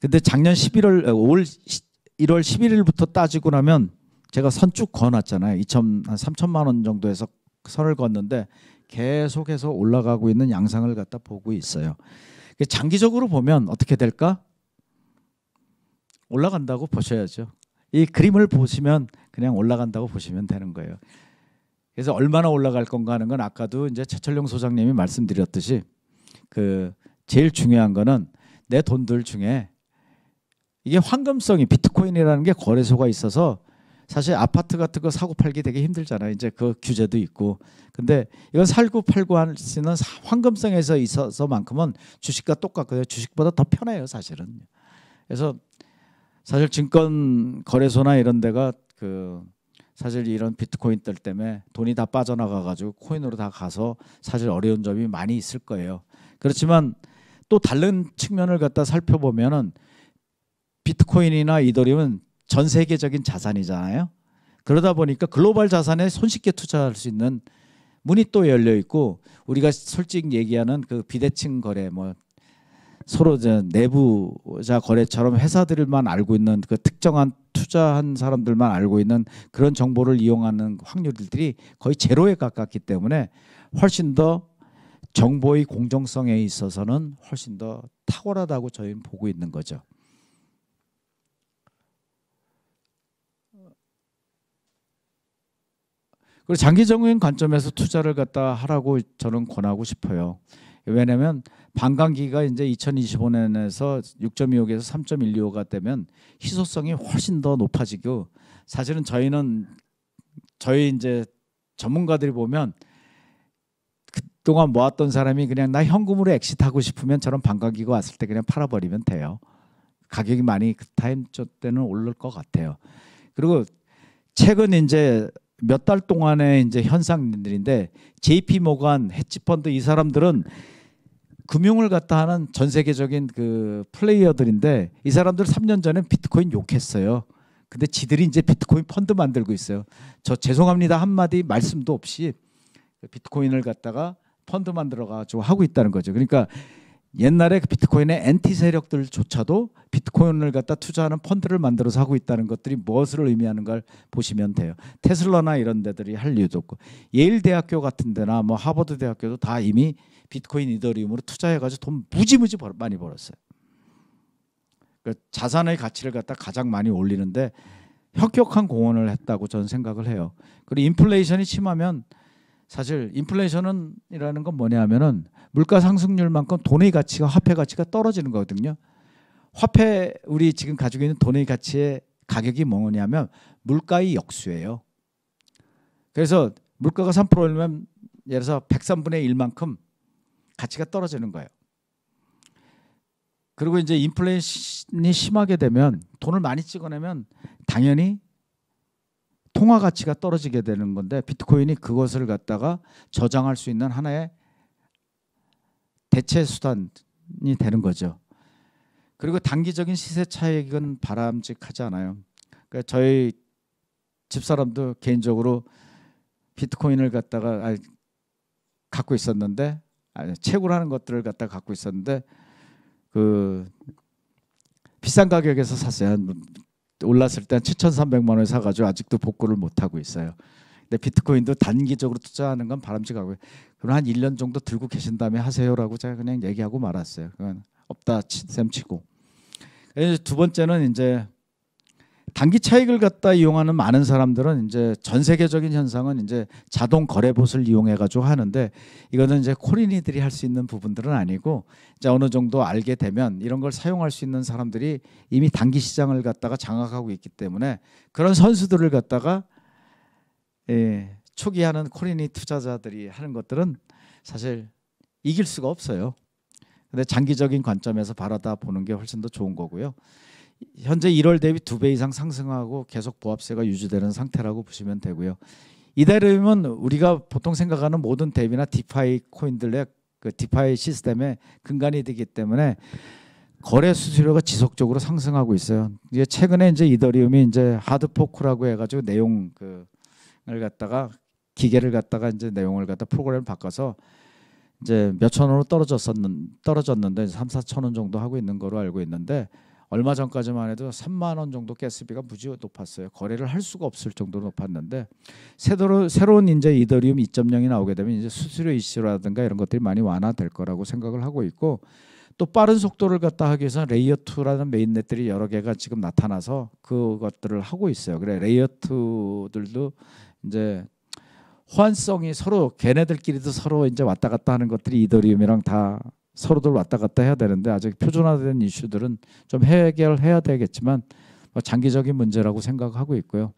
근데 작년 11월 어, 올 1월 11일부터 따지고 나면 제가 선쭉 그어놨잖아요. 2천 한 3천만 원 정도에서 선을 걷는데 계속해서 올라가고 있는 양상을 갖다 보고 있어요. 장기적으로 보면 어떻게 될까? 올라간다고 보셔야죠. 이 그림을 보시면 그냥 올라간다고 보시면 되는 거예요. 그래서 얼마나 올라갈 건가 하는 건 아까도 이제 최철룡 소장님이 말씀드렸듯이 그 제일 중요한 거는 내 돈들 중에 이게 황금성이 비트코인이라는 게 거래소가 있어서 사실 아파트 같은 거 사고 팔기 되게 힘들잖아요. 이제 그 규제도 있고. 근데 이건 살고 팔고 할 수 있는 황금성에서 있어서만큼은 주식과 똑같고요 주식보다 더 편해요, 사실은. 그래서 사실 증권 거래소나 이런 데가 그 사실 이런 비트코인들 때문에 돈이 다 빠져나가 가지고 코인으로 다 가서 사실 어려운 점이 많이 있을 거예요. 그렇지만 또 다른 측면을 갖다 살펴보면은 비트코인이나 이더리움은 전 세계적인 자산이잖아요. 그러다 보니까 글로벌 자산에 손쉽게 투자할 수 있는 문이 또 열려 있고 우리가 솔직 히 얘기하는 그 비대칭 거래 뭐 서로 이제 내부자 거래처럼 회사들만 알고 있는 그 특정한 투자한 사람들만 알고 있는 그런 정보를 이용하는 확률들이 거의 제로에 가깝기 때문에 훨씬 더 정보의 공정성에 있어서는 훨씬 더 탁월하다고 저희는 보고 있는 거죠. 그리고 장기적인 관점에서 투자를 갖다 하라고 저는 권하고 싶어요. 왜냐하면 반감기가 이제 2025년에서 6.25에서 3.125가 되면 희소성이 훨씬 더 높아지고 사실은 저희는 저희 이제 전문가들이 보면 그동안 모았던 사람이 그냥 나 현금으로 엑시트하고 싶으면 저런 반감기가 왔을 때 그냥 팔아버리면 돼요. 가격이 많이 그 타임 때는 오를 것 같아요. 그리고 최근 이제 몇 달 동안의 이제 현상들인데 JP 모간 헤지펀드 이 사람들은 금융을 갖다 하는 전 세계적인 그 플레이어들인데 이 사람들 3년 전에 비트코인 욕했어요. 근데 지들이 이제 비트코인 펀드 만들고 있어요. 저 죄송합니다 한마디 말씀도 없이 비트코인을 갖다가 펀드 만들어 가지고 하고 있다는 거죠. 그러니까 옛날에 그 비트코인의 엔티 세력들조차도 비트코인을 갖다 투자하는 펀드를 만들어서 하고 있다는 것들이 무엇을 의미하는 걸 보시면 돼요. 테슬라나 이런 데들이 할 이유도 없고 예일 대학교 같은 데나 뭐 하버드 대학교도 다 이미 비트코인 이더리움으로 투자해가지고 돈 무지무지 벌, 많이 벌었어요. 그러니까 자산의 가치를 갖다 가장 많이 올리는데 혁혁한 공헌을 했다고 저는 생각을 해요. 그리고 인플레이션이 심하면 사실 인플레이션이라는 건 뭐냐면은 물가 상승률만큼 돈의 가치가 화폐 가치가 떨어지는 거거든요. 화폐 우리 지금 가지고 있는 돈의 가치의 가격이 뭐냐면 물가의 역수예요. 그래서 물가가 3% 올리면 예를 들어서 103분의 1만큼 가치가 떨어지는 거예요. 그리고 이제 인플레이션이 심하게 되면 돈을 많이 찍어내면 당연히 통화 가치가 떨어지게 되는 건데 비트코인이 그것을 갖다가 저장할 수 있는 하나의 대체 수단이 되는 거죠. 그리고 단기적인 시세 차익은 바람직하지 않아요. 그러니까 저희 집사람도 개인적으로 비트코인을 갖다가 갖고 있었는데 아, 채굴하는 것들을 갖다 갖고 있었는데 그 비싼 가격에서 샀어요. 올랐을 때 한 7,300만 원에 사가지고 아직도 복구를 못 하고 있어요. 근데 비트코인도 단기적으로 투자하는 건 바람직하고요. 그럼 한 1년 정도 들고 계신 다음에 하세요라고 제가 그냥 얘기하고 말았어요. 그건 없다 셈 치고. 두 번째는 이제 단기 차익을 갖다 이용하는 많은 사람들은 이제 전 세계적인 현상은 이제 자동 거래봇을 이용해 가지고 하는데 이거는 이제 코린이들이 할 수 있는 부분들은 아니고 이제 어느 정도 알게 되면 이런 걸 사용할 수 있는 사람들이 이미 단기 시장을 갖다가 장악하고 있기 때문에 그런 선수들을 갖다가 예, 초기하는 코린이 투자자들이 하는 것들은 사실 이길 수가 없어요. 근데 장기적인 관점에서 바라다 보는 게 훨씬 더 좋은 거고요. 현재 1월 대비 두 배 이상 상승하고 계속 보합세가 유지되는 상태라고 보시면 되고요. 이더리움은 우리가 보통 생각하는 모든 대비나 디파이 코인들의 그 디파이 시스템의 근간이 되기 때문에 거래 수수료가 지속적으로 상승하고 있어요. 이제 최근에 이제 이더리움이 이제 하드 포크라고 해가지고 내용 그을 갖다가 기계를 갖다가 이제 내용을 갖다 프로그램을 바꿔서 이제 몇 천 원으로 떨어졌었는 떨어졌는데 3, 4천 원 정도 하고 있는 거로 알고 있는데 얼마 전까지만 해도 3만 원 정도 가스비가 무지 높았어요. 거래를 할 수가 없을 정도로 높았는데 새로 새로운 이제 이더리움 2.0이 나오게 되면 이제 수수료 이슈라든가 이런 것들이 많이 완화될 거라고 생각을 하고 있고 또 빠른 속도를 갖다 하기 위해서 레이어 2라는 메인넷들이 여러 개가 지금 나타나서 그것들을 하고 있어요. 그래 레이어 2들도 이제 호환성이 서로 걔네들끼리도 서로 이제 왔다 갔다 하는 것들이 이더리움이랑 다 서로들 왔다 갔다 해야 되는데 아직 표준화된 이슈들은 좀 해결해야 되겠지만 뭐 장기적인 문제라고 생각하고 있고요.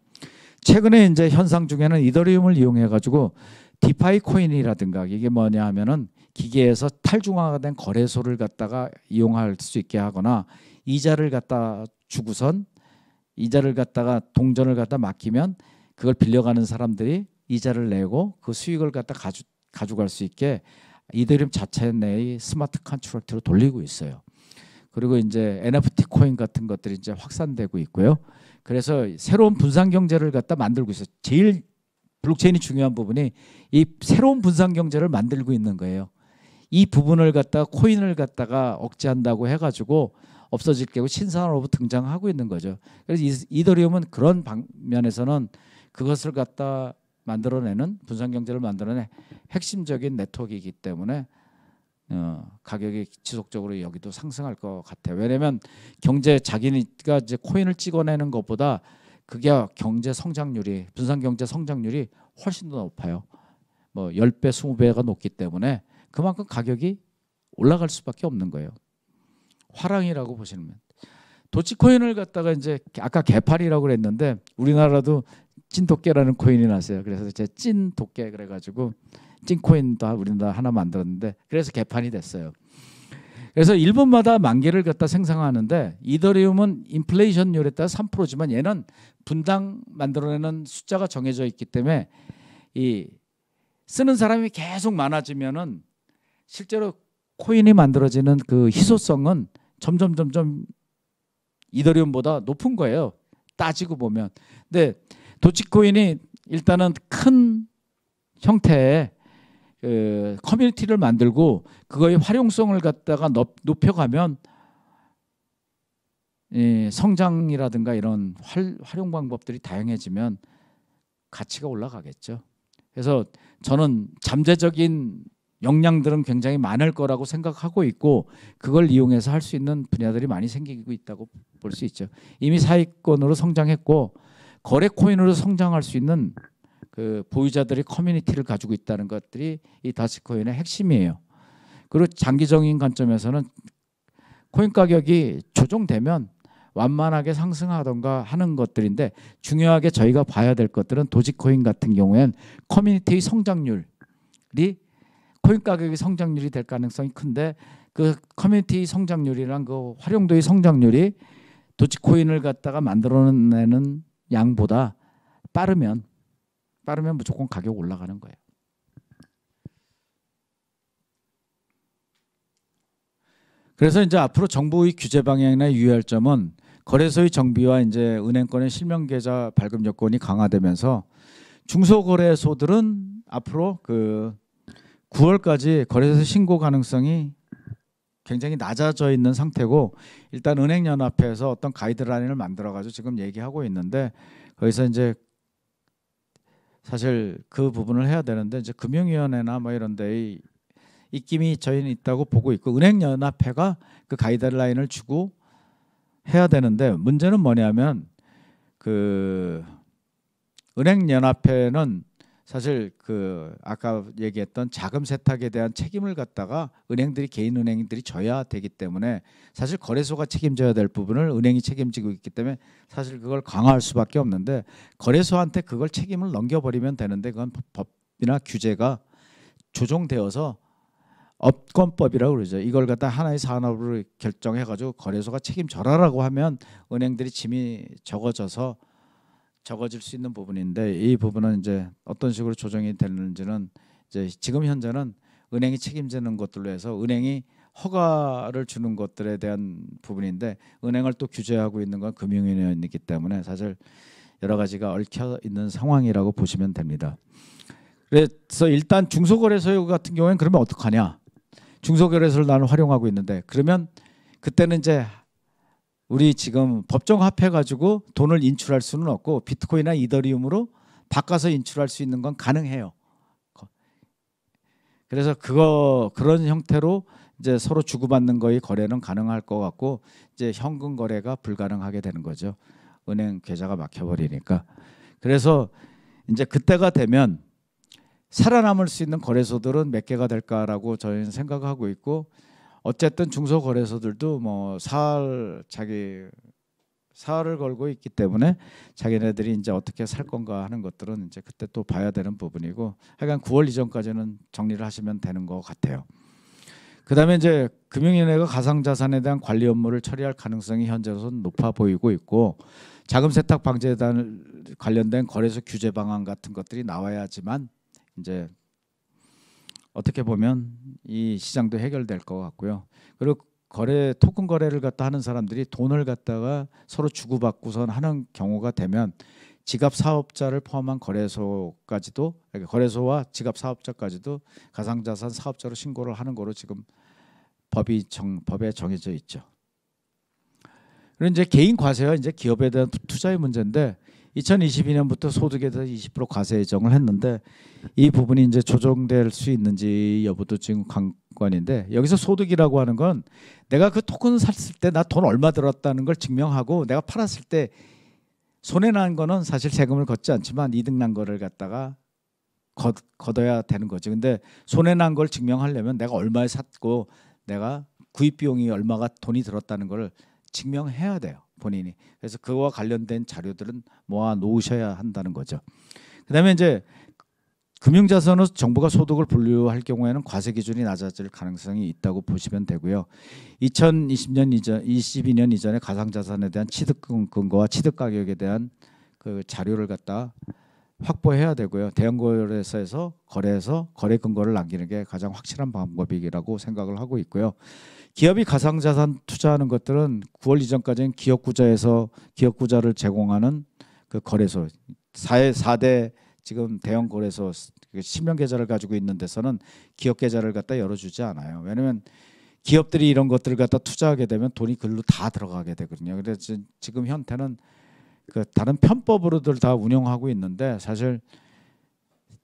최근에 이제 현상 중에는 이더리움을 이용해 가지고 디파이 코인이라든가 이게 뭐냐 하면은 기계에서 탈중앙화가 된 거래소를 갖다가 이용할 수 있게 하거나 이자를 갖다 주고선 이자를 갖다가 동전을 갖다 맡기면 그걸 빌려가는 사람들이 이자를 내고 그 수익을 갖다 가져 가져갈 수 있게 이더리움 자체 내의 스마트 컨트롤트로 돌리고 있어요. 그리고 이제 NFT 코인 같은 것들이 이제 확산되고 있고요. 그래서 새로운 분산 경제를 갖다 만들고 있어요. 제일 블록체인이 중요한 부분이 이 새로운 분산 경제를 만들고 있는 거예요. 이 부분을 갖다 코인을 갖다가 억제한다고 해가지고 없어질 경우 신산업으로 등장하고 있는 거죠. 그래서 이더리움은 그런 방면에서는 그것을 갖다 만들어내는 분산 경제를 만들어내 핵심적인 네트워크이기 때문에 어, 가격이 지속적으로 여기도 상승할 것 같아요. 왜냐하면 경제 자기가 이제 코인을 찍어내는 것보다 그게 경제 성장률이 분산 경제 성장률이 훨씬 더 높아요. 뭐 10배, 20배가 높기 때문에 그만큼 가격이 올라갈 수밖에 없는 거예요. 화랑이라고 보시면 도치코인을 갖다가 이제 아까 개팔이라고 그랬는데 우리나라도 찐 도깨라는 코인이 났어요. 그래서 제 찐 도깨 그래가지고 찐 코인 도 우리는 다 하나 만들었는데 그래서 개판이 됐어요. 그래서 일본마다 만 개를 갖다 생산하는데 이더리움은 인플레이션율에 따라 3%지만 얘는 분당 만들어내는 숫자가 정해져 있기 때문에 이 쓰는 사람이 계속 많아지면은 실제로 코인이 만들어지는 그 희소성은 점점 점점 이더리움보다 높은 거예요. 따지고 보면. 근데 도치코인이 일단은 큰 형태의 그 커뮤니티를 만들고 그거의 활용성을 갖다가 높여가면 이 성장이라든가 이런 활, 활용 방법들이 다양해지면 가치가 올라가겠죠. 그래서 저는 잠재적인 역량들은 굉장히 많을 거라고 생각하고 있고 그걸 이용해서 할 수 있는 분야들이 많이 생기고 있다고 볼 수 있죠. 이미 사회권으로 성장했고 거래 코인으로 성장할 수 있는 그 보유자들의 커뮤니티를 가지고 있다는 것들이 이다시코인의 핵심이에요. 그리고 장기적인 관점에서는 코인 가격이 조정되면 완만하게 상승하던가 하는 것들인데 중요하게 저희가 봐야 될 것들은 도지코인 같은 경우엔 커뮤니티의 성장률이 코인 가격이 성장률이 될 가능성이 큰데 그 커뮤니티 성장률이랑 그 활용도의 성장률이 도지코인을 갖다가 만들어내는 양보다 빠르면 빠르면 무조건 가격 올라가는 거예요. 그래서 이제 앞으로 정부의 규제 방향이나 유의할 점은 거래소의 정비와 이제 은행권의 실명 계좌 발급 여건이 강화되면서 중소거래소들은 앞으로 그 9월까지 거래소 신고 가능성이 굉장히 낮아져 있는 상태고 일단 은행연합회에서 어떤 가이드라인을 만들어 가지고 지금 얘기하고 있는데 거기서 이제 사실 그 부분을 해야 되는데 이제 금융위원회나 뭐 이런 데의 입김이 저희는 있다고 보고 있고 은행연합회가 그 가이드라인을 주고 해야 되는데 문제는 뭐냐면 그 은행연합회는 사실 그 아까 얘기했던 자금 세탁에 대한 책임을 갖다가 은행들이 개인 은행들이 져야 되기 때문에 사실 거래소가 책임져야 될 부분을 은행이 책임지고 있기 때문에 사실 그걸 강화할 수밖에 없는데 거래소한테 그걸 책임을 넘겨버리면 되는데 그건 법이나 규제가 조정되어서 업권법이라고 그러죠. 이걸 갖다 하나의 산업으로 결정해가지고 거래소가 책임져라라고 하면 은행들이 짐이 적어져서 적어질 수 있는 부분인데 이 부분은 이제 어떤 식으로 조정이 되는지는 이제 지금 현재는 은행이 책임지는 것들로 해서 은행이 허가를 주는 것들에 대한 부분인데 은행을 또 규제하고 있는 건 금융위원회이기 때문에 사실 여러 가지가 얽혀 있는 상황이라고 보시면 됩니다. 그래서 일단 중소거래소 같은 경우에는 그러면 어떡하냐? 중소거래소를 나는 활용하고 있는데 그러면 그때는 이제 우리 지금 법정 화폐 가지고 돈을 인출할 수는 없고 비트코인이나 이더리움으로 바꿔서 인출할 수 있는 건 가능해요. 그래서 그거 그런 형태로 이제 서로 주고받는 거의 거래는 가능할 것 같고 이제 현금 거래가 불가능하게 되는 거죠. 은행 계좌가 막혀버리니까. 그래서 이제 그때가 되면 살아남을 수 있는 거래소들은 몇 개가 될까라고 저희는 생각하고 있고 어쨌든 중소거래소들도 뭐 사흘 자기 살을 걸고 있기 때문에 자기네들이 이제 어떻게 살 건가 하는 것들은 이제 그때 또 봐야 되는 부분이고 하여간 9월 이전까지는 정리를 하시면 되는 것 같아요. 그다음에 이제 금융위원회가 가상자산에 대한 관리 업무를 처리할 가능성이 현재로서는 높아 보이고 있고 자금 세탁 방지에 관련된 거래소 규제 방안 같은 것들이 나와야지만 이제 어떻게 보면 이 시장도 해결될 것 같고요. 그리고 거래 토큰 거래를 갖다 하는 사람들이 돈을 갖다가 서로 주고받고선 하는 경우가 되면 지갑 사업자를 포함한 거래소까지도 그러니까 거래소와 지갑 사업자까지도 가상자산 사업자로 신고를 하는 거로 지금 법이 정, 법에 정해져 있죠. 그리고 이제 개인 과세와 이제 기업에 대한 투자의 문제인데 2022년부터 소득에 대해서 20% 과세 예정을 했는데 이 부분이 이제 조정될 수 있는지 여부도 지금 관건인데 여기서 소득이라고 하는 건 내가 그 토큰 샀을 때 나 돈 얼마 들었다는 걸 증명하고 내가 팔았을 때 손해 난 거는 사실 세금을 걷지 않지만 이득 난 거를 갖다가 걷, 걷어야 되는 거지. 근데 손해 난 걸 증명하려면 내가 얼마에 샀고 내가 구입 비용이 얼마가 돈이 들었다는 걸 증명해야 돼요. 본인이. 그래서 그와 관련된 자료들은 모아 놓으셔야 한다는 거죠. 그다음에 이제 금융자산으로 정부가 소득을 분류할 경우에는 과세 기준이 낮아질 가능성이 있다고 보시면 되고요. 2020년 이전, 22년 이전에 가상자산에 대한 취득 근거와 취득 가격에 대한 그 자료를 갖다 확보해야 되고요. 대형 거래소에서 거래해서 거래 근거를 남기는 게 가장 확실한 방법이라고 생각을 하고 있고요. 기업이 가상자산 투자하는 것들은 9월 이전까지는 기업구좌에서기업구좌를 제공하는 그 거래소 4대 지금 대형 거래소 그 신명 계좌를 가지고 있는 데서는 기업 계좌를 갖다 열어주지 않아요. 왜냐하면 기업들이 이런 것들을 갖다 투자하게 되면 돈이 글로 다 들어가게 되거든요. 그래서 지금 현태는 그 다른 편법으로들 다 운영하고 있는데 사실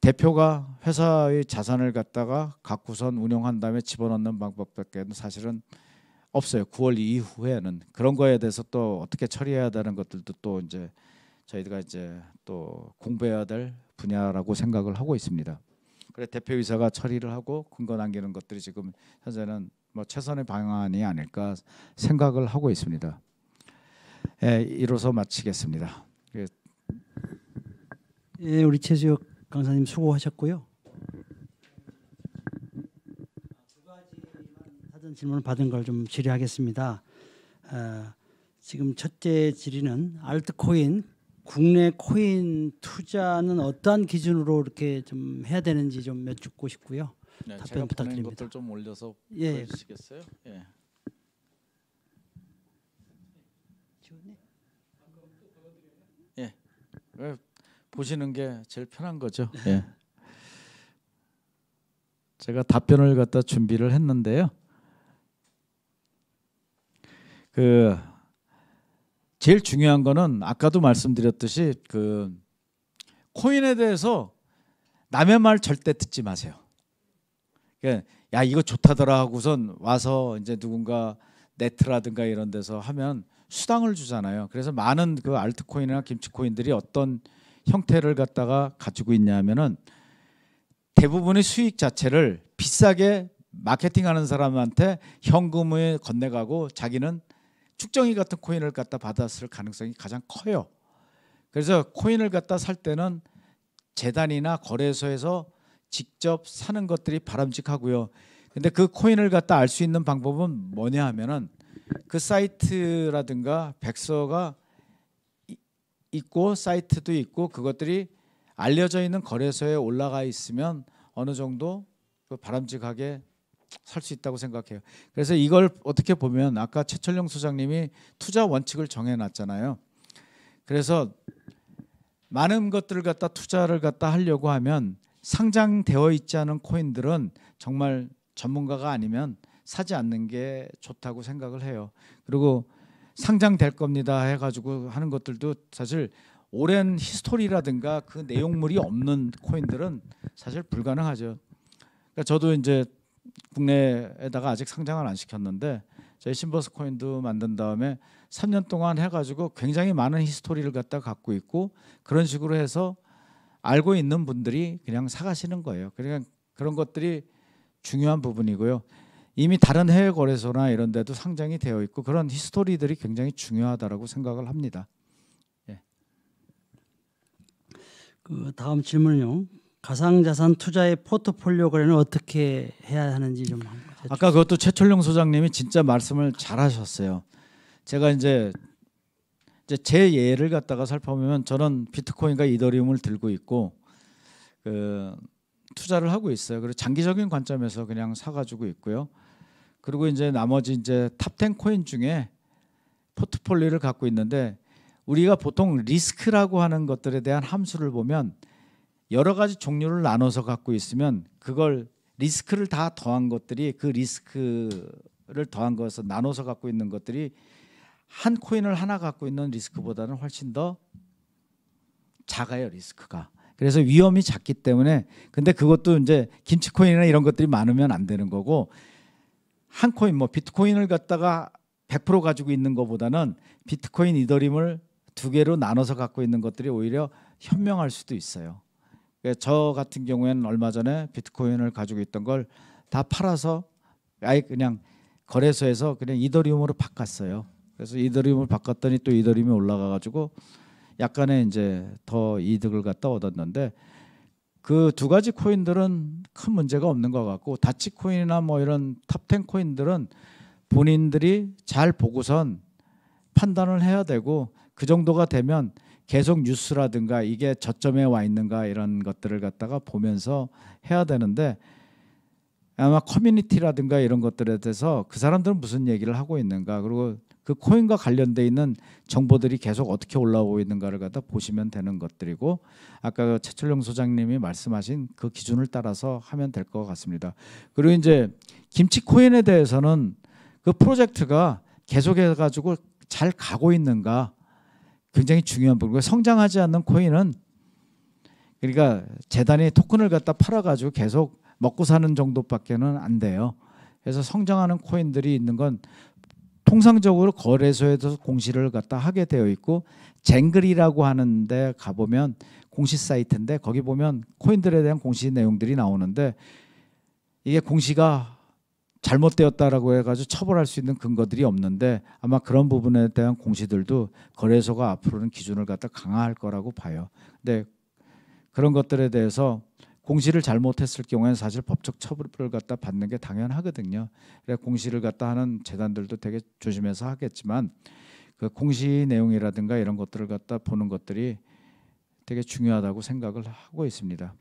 대표가 회사의 자산을 갖다가 갖고선 운영한 다음에 집어넣는 방법밖에 사실은 없어요. 9월 이후에는 그런 거에 대해서 또 어떻게 처리해야 되는 것들도 또 이제 저희가 이제 또 공부해야 될 분야라고 생각을 하고 있습니다. 그래 대표이사가 처리를 하고 근거 남기는 것들이 지금 현재는 뭐 최선의 방안이 아닐까 생각을 하고 있습니다. 예, 이로써 마치겠습니다. 예, 예 우리 최수혁 강사님 수고하셨고요. 두 가지만 사전 질문 받은 걸 좀 질의하겠습니다. 어, 지금 첫째 질의는 알트코인 국내 코인 투자는 어떠한 기준으로 이렇게 좀 해야 되는지 좀 여쭙고 싶고요. 네, 답변 부탁드립니다. 것들 좀 올려서 예. 주시겠어요? 예. 예. 보시는 게 제일 편한 거죠. 네. 예. 제가 답변을 갖다 준비를 했는데요. 그 제일 중요한 거는 아까도 말씀드렸듯이 그 코인에 대해서 남의 말 절대 듣지 마세요. 그러니까 야 이거 좋다더라 하고선 와서 이제 누군가 네트라든가 이런 데서 하면 수당을 주잖아요. 그래서 많은 그 알트코인이나 김치코인들이 어떤 형태를 갖다가 가지고 있냐 하면은 대부분의 수익 자체를 비싸게 마케팅하는 사람한테 현금에 건네가고 자기는 축정이 같은 코인을 갖다 받았을 가능성이 가장 커요. 그래서 코인을 갖다 살 때는 재단이나 거래소에서 직접 사는 것들이 바람직하고요. 근데 그 코인을 갖다 알 수 있는 방법은 뭐냐 하면은 그 사이트라든가 백서가 있고 사이트도 있고 그것들이 알려져 있는 거래소에 올라가 있으면 어느 정도 그 바람직하게 살 수 있다고 생각해요. 그래서 이걸 어떻게 보면 아까 최철령 소장님이 투자 원칙을 정해놨잖아요. 그래서 많은 것들을 갖다 투자를 갖다 하려고 하면 상장되어 있지 않은 코인들은 정말 전문가가 아니면 사지 않는 게 좋다고 생각을 해요. 그리고 상장될 겁니다 해가지고 하는 것들도 사실 오랜 히스토리라든가 그 내용물이 없는 코인들은 사실 불가능하죠. 그러니까 저도 이제 국내에다가 아직 상장을 안 시켰는데 저희 심버스 코인도 만든 다음에 3년 동안 해가지고 굉장히 많은 히스토리를 갖다 갖고 있고 그런 식으로 해서 알고 있는 분들이 그냥 사가시는 거예요. 그러니까 그런 것들이 중요한 부분이고요. 이미 다른 해외 거래소나 이런 데도 상장이 되어 있고 그런 히스토리들이 굉장히 중요하다라고 생각을 합니다. 예. 그 다음 질문요. 가상자산 투자의 포트폴리오 거래는 어떻게 해야 하는지 좀 아까 그것도 최철룡 소장님이 진짜 말씀을 잘하셨어요. 제가 이제 이제 제 예를 갖다가 살펴보면 저는 비트코인과 이더리움을 들고 있고 그 투자를 하고 있어요. 그리고 장기적인 관점에서 그냥 사가지고 있고요. 그리고 이제 나머지 이제 탑10 코인 중에 포트폴리오를 갖고 있는데 우리가 보통 리스크라고 하는 것들에 대한 함수를 보면 여러 가지 종류를 나눠서 갖고 있으면 그걸 리스크를 다 더한 것들이 그 리스크를 더한 것에서 나눠서 갖고 있는 것들이 한 코인을 하나 갖고 있는 리스크보다는 훨씬 더 작아요 리스크가 그래서 위험이 작기 때문에 근데 그것도 이제 김치 코인이나 이런 것들이 많으면 안 되는 거고 한 코인 뭐 비트코인을 갖다가 100% 가지고 있는 것보다는 비트코인 이더리움을 두 개로 나눠서 갖고 있는 것들이 오히려 현명할 수도 있어요. 저 같은 경우에는 얼마 전에 비트코인을 가지고 있던 걸 다 팔아서 아예 그냥 거래소에서 그냥 이더리움으로 바꿨어요. 그래서 이더리움을 바꿨더니 또 이더리움이 올라가 가지고 약간의 이제 더 이득을 갖다 얻었는데 그두 가지 코인들은 큰 문제가 없는 것 같고 다치 코인이나 뭐 이런 탑10 코인들은 본인들이 잘 보고선 판단을 해야 되고 그 정도가 되면 계속 뉴스라든가 이게 저점에 와 있는가 이런 것들을 갖다가 보면서 해야 되는데 아마 커뮤니티라든가 이런 것들에 대해서 그 사람들은 무슨 얘기를 하고 있는가 그리고 그 코인과 관련돼 있는 정보들이 계속 어떻게 올라오고 있는가를 갖다 보시면 되는 것들이고 아까 최철영 소장님이 말씀하신 그 기준을 따라서 하면 될 것 같습니다. 그리고 이제 김치 코인에 대해서는 그 프로젝트가 계속해 가지고 잘 가고 있는가 굉장히 중요한 부분이고 성장하지 않는 코인은 그러니까 재단이 토큰을 갖다 팔아 가지고 계속 먹고 사는 정도밖에는 안 돼요. 그래서 성장하는 코인들이 있는 건 통상적으로 거래소에서 공시를 갖다 하게 되어 있고 쟁글이라고 하는데 가보면 공시 사이트인데 거기 보면 코인들에 대한 공시 내용들이 나오는데 이게 공시가 잘못되었다라고 해가지고 처벌할 수 있는 근거들이 없는데 아마 그런 부분에 대한 공시들도 거래소가 앞으로는 기준을 갖다 강화할 거라고 봐요. 근데 그런 것들에 대해서 공시를 잘못했을 경우에는 사실 법적 처벌을 갖다 받는 게 당연하거든요. 그래 공시를 갖다 하는 재단들도 되게 조심해서 하겠지만 그 공시 내용이라든가 이런 것들을 갖다 보는 것들이 되게 중요하다고 생각을 하고 있습니다.